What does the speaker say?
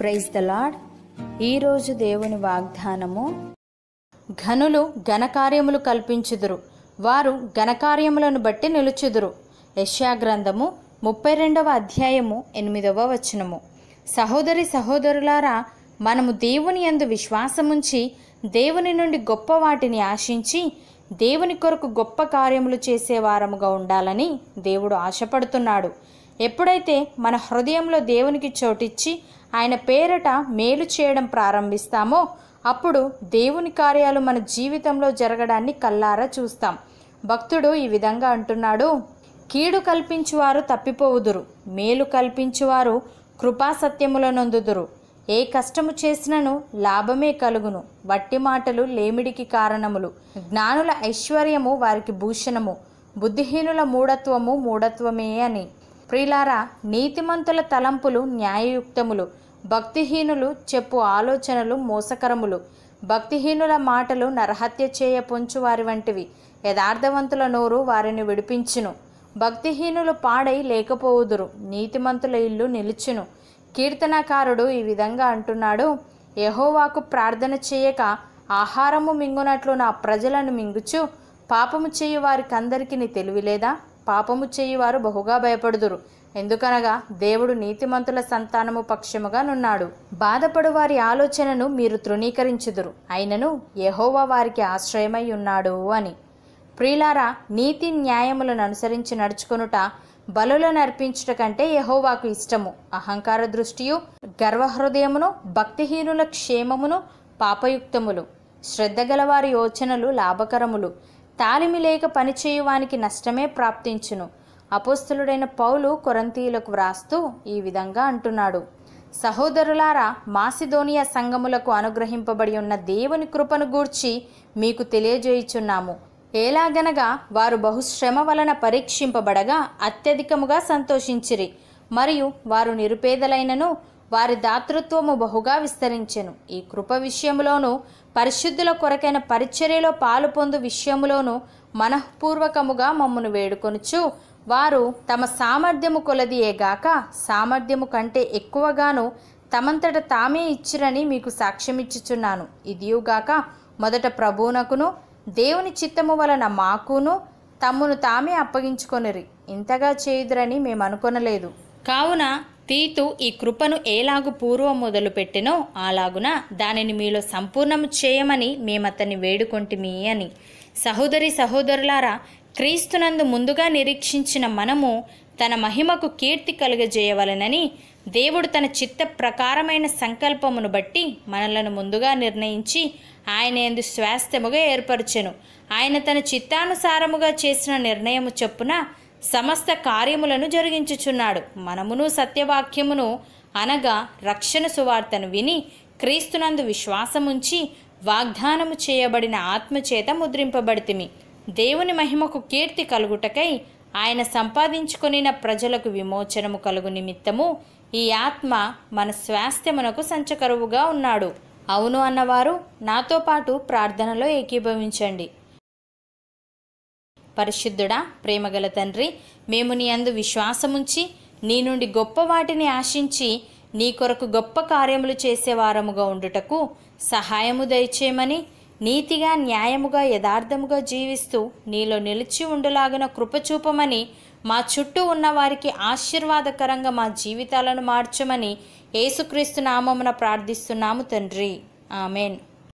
praise the lord ఈరోజు దేవుని వాగ్దానము ఘనులు ఘనకార్యములు కల్పించుదురు వారు ఘనకార్యములను బట్టి నిలుచుదురు యశాగ్రంథము ముప్పై రెండవ అధ్యాయము ఎనిమిదవ వచనము సహోదరి సహోదరులారా మనము దేవుని ఎందు విశ్వాసముంచి దేవుని నుండి గొప్ప వాటిని ఆశించి దేవుని కొరకు గొప్ప కార్యములు చేసేవారముగా ఉండాలని దేవుడు ఆశపడుతున్నాడు ఎప్పుడైతే మన హృదయంలో దేవునికి చోటిచ్చి ఆయన పేరట మేలు చేయడం ప్రారంభిస్తామో అప్పుడు దేవుని కార్యాలు మన జీవితంలో జరగడాన్ని కల్లారా చూస్తాం భక్తుడు ఈ విధంగా అంటున్నాడు కీడు కల్పించువారు తప్పిపోవుదురు మేలు కల్పించువారు కృపాసత్యములనొందుదురు ఏ కష్టము చేసినను లాభమే కలుగును వట్టి మాటలు లేమిడికి కారణములు జ్ఞానుల ఐశ్వర్యము వారికి భూషణము బుద్ధిహీనుల మూఢత్వము మూఢత్వమే అని ప్రిలారా నీతిమంతుల తలంపులు న్యాయయుక్తములు భక్తిహీనులు చెప్పు ఆలోచనలు మోసకరములు భక్తిహీనుల మాటలు నరహత్య చేయ పొంచు వారి వంటివి యథార్థవంతుల నోరు వారిని విడిపించును భక్తిహీనులు పాడై లేకపోవుదురు నీతిమంతుల ఇల్లు నిలుచును కీర్తనకారుడు ఈ విధంగా అంటున్నాడు యహోవాకు ప్రార్థన చేయక ఆహారము మింగునట్లు నా ప్రజలను మింగుచు పాపము చేయు వారికందరికీ తెలివిలేదా పాపము చేయువారు బహుగా భయపడుదురు ఎందుకనగా దేవుడు నీతిమంతుల సంతానము పక్షముగా నున్నాడు బాధపడు వారి ఆలోచనను మీరు తృణీకరించుదురు అయినను యహోవా వారికి ఆశ్రయమై ఉన్నాడు అని ప్రియులారా నీతి న్యాయములను అనుసరించి నడుచుకొనుట బలులను అర్పించుట కంటే యహోవాకు ఇష్టము అహంకార దృష్టియు గర్వహృదయమును భక్తిహీనుల క్షేమమును పాపయుక్తములు శ్రద్ధగల వారి యోచనలు లాభకరములు తాలిమి లేక పనిచేయువానికి నష్టమే ప్రాప్తించును అపోస్తులుడైన పౌలు కొరంతీయులకు వ్రాస్తూ ఈ విధంగా అంటున్నాడు సహోదరులారా మాసిదోనియా సంఘములకు అనుగ్రహింపబడి ఉన్న దేవుని కృపను గూర్చి మీకు తెలియజేయుచున్నాము ఎలాగనగా వారు బహుశ్రమ వలన పరీక్షింపబడగా అత్యధికముగా సంతోషించిరి మరియు వారు నిరుపేదలైనను వారి దాతృత్వము బహుగా విస్తరించెను ఈ కృప విషయంలోనూ పరిశుద్ధుల కొరకైన పరిచర్యలో పాలు పొందు విషయములోనూ మనఃపూర్వకముగా మమ్మను వేడుకొనుచు వారు తమ సామర్థ్యము కొలదియేగాక సామర్థ్యము కంటే ఎక్కువగాను తమంతట తామే ఇచ్చిరని మీకు సాక్ష్యమిచ్చుచున్నాను ఇదియుగాక మొదట ప్రభువునకును దేవుని చిత్తము వలన మాకును తమ్మును తామే అప్పగించుకొనిరి ఇంతగా చేయుదురని మేము అనుకొనలేదు కావున తీతు ఈ కృపను ఏలాగు పూర్వం పెట్టినో అలాగున దానిని మీలో సంపూర్ణము చేయమని మేమతన్ని వేడుకొంటిమి అని సహోదరి సహోదరులారా క్రీస్తునందు ముందుగా నిరీక్షించిన మనము తన మహిమకు కీర్తి కలుగజేయవలనని దేవుడు తన చిత్త ప్రకారమైన సంకల్పమును బట్టి మనలను ముందుగా నిర్ణయించి ఆయన ఎందు స్వాస్థ్యముగా ఏర్పరచెను ఆయన తన చిత్తానుసారముగా చేసిన నిర్ణయము చొప్పున సమస్త కార్యములను జరిగించుచున్నాడు మనమును సత్యవాక్యమును అనగా రక్షణ సువార్తను విని క్రీస్తునందు విశ్వాసముంచి వాగ్దానము చేయబడిన ఆత్మచేత ముద్రింపబడితిమి దేవుని మహిమకు కీర్తి కలుగుటకై ఆయన సంపాదించుకొనిన ప్రజలకు విమోచనము కలుగు నిమిత్తము ఈ ఆత్మ మన స్వాస్థ్యమునకు సంచకరువుగా ఉన్నాడు అవును అన్నవారు నాతో పాటు ప్రార్థనలో ఏకీభవించండి పరిశుద్ధుడా ప్రేమగల తండ్రి మేము నీ అందు విశ్వాసముంచి నీ నుండి గొప్ప వాటిని ఆశించి నీ కొరకు గొప్ప కార్యములు చేసేవారముగా ఉండుటకు సహాయము దయచేయమని నీతిగా న్యాయముగా యథార్థముగా జీవిస్తూ నీలో నిలిచి ఉండులాగిన కృపచూపమని మా చుట్టూ ఉన్న వారికి ఆశీర్వాదకరంగా మా జీవితాలను మార్చమని యేసుక్రీస్తు నామమున ప్రార్థిస్తున్నాము తండ్రి ఆమెన్